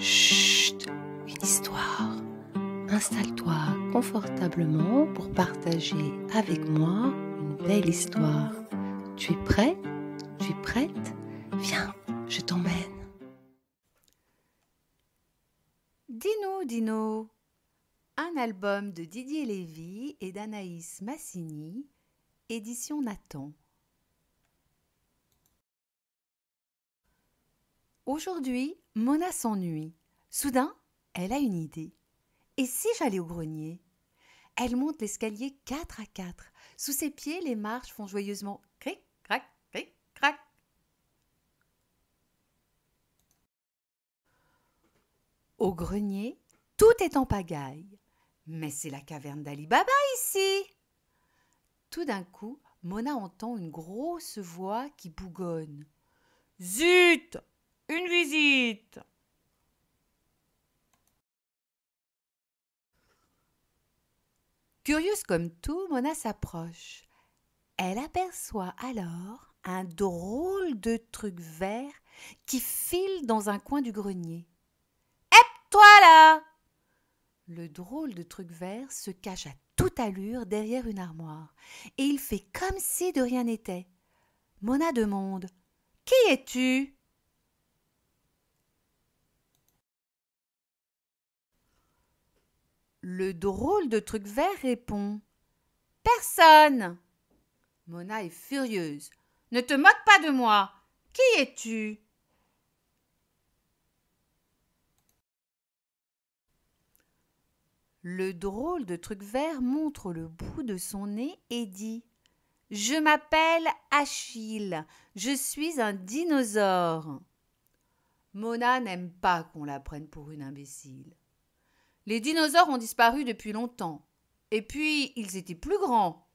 Chut, une histoire. Installe-toi confortablement pour partager avec moi une belle histoire. Tu es prêt Tu es prête Viens, je t'emmène. Dino, Dino. Un album de Didier Lévy et d'Anaïs Massini, édition Nathan. Aujourd'hui, Mona s'ennuie. Soudain, elle a une idée. Et si j'allais au grenier Elle monte l'escalier quatre à quatre. Sous ses pieds, les marches font joyeusement cric, crac, cric, crac. Au grenier, tout est en pagaille. Mais c'est la caverne d'Ali Baba ici Tout d'un coup, Mona entend une grosse voix qui bougonne. Zut une visite. Curieuse comme tout, Mona s'approche. Elle aperçoit alors un drôle de truc vert qui file dans un coin du grenier. Hep toi là Le drôle de truc vert se cache à toute allure derrière une armoire et il fait comme si de rien n'était. Mona demande Qui es-tu Le drôle de truc vert répond Personne Mona est furieuse. Ne te moque pas de moi. Qui es-tu Le drôle de truc vert montre le bout de son nez et dit Je m'appelle Achille, je suis un dinosaure. Mona n'aime pas qu'on la prenne pour une imbécile. Les dinosaures ont disparu depuis longtemps. Et puis, ils étaient plus grands.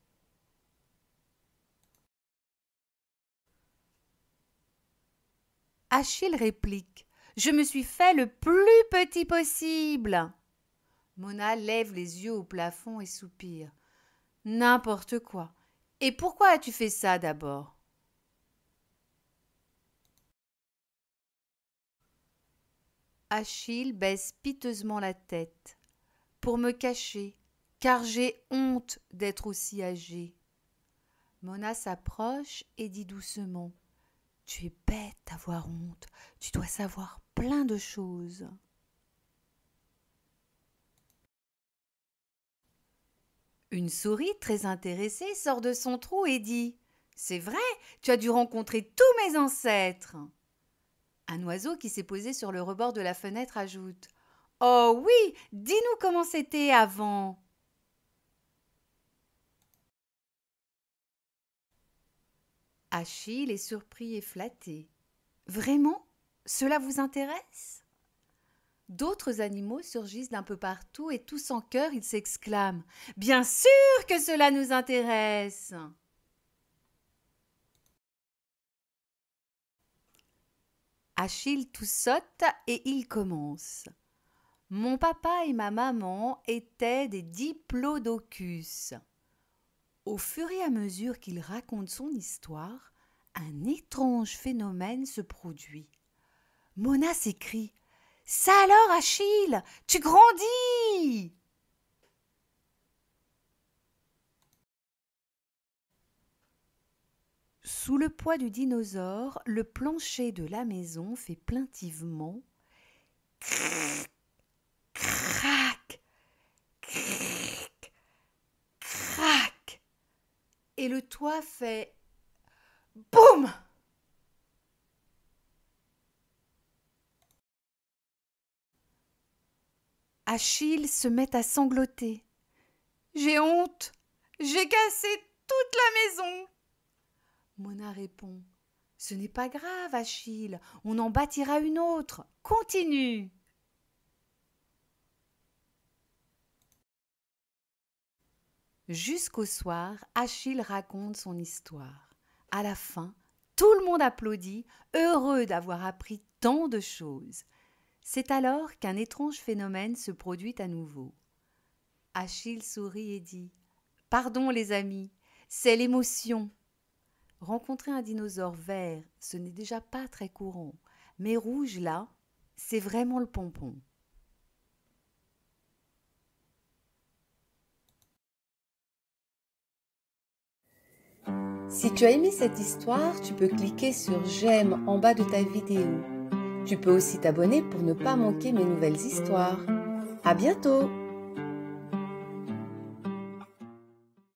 Achille réplique. Je me suis fait le plus petit possible. Mona lève les yeux au plafond et soupire. N'importe quoi. Et pourquoi as-tu fait ça d'abord Achille baisse piteusement la tête. Pour me cacher, car j'ai honte d'être aussi âgé. Mona s'approche et dit doucement. Tu es bête d'avoir honte, tu dois savoir plein de choses. Une souris très intéressée sort de son trou et dit C'est vrai, tu as dû rencontrer tous mes ancêtres. Un oiseau qui s'est posé sur le rebord de la fenêtre ajoute Oh oui, dis-nous comment c'était avant. Achille est surpris et flatté. Vraiment Cela vous intéresse D'autres animaux surgissent d'un peu partout et tous en cœur ils s'exclament Bien sûr que cela nous intéresse Achille tout saute et il commence. Mon papa et ma maman étaient des diplodocus. Au fur et à mesure qu'il raconte son histoire, un étrange phénomène se produit. Mona s'écrie Ça alors, Achille, tu grandis Sous le poids du dinosaure, le plancher de la maison fait plaintivement crac, crac, crac, et le toit fait boum. Achille se met à sangloter. J'ai honte, j'ai cassé toute la maison. Mona répond Ce n'est pas grave, Achille, on en bâtira une autre. Continue Jusqu'au soir, Achille raconte son histoire. À la fin, tout le monde applaudit, heureux d'avoir appris tant de choses. C'est alors qu'un étrange phénomène se produit à nouveau. Achille sourit et dit Pardon, les amis, c'est l'émotion rencontrer un dinosaure vert, ce n'est déjà pas très courant. Mais rouge, là, c'est vraiment le pompon. Si tu as aimé cette histoire, tu peux cliquer sur j'aime en bas de ta vidéo. Tu peux aussi t'abonner pour ne pas manquer mes nouvelles histoires. À bientôt!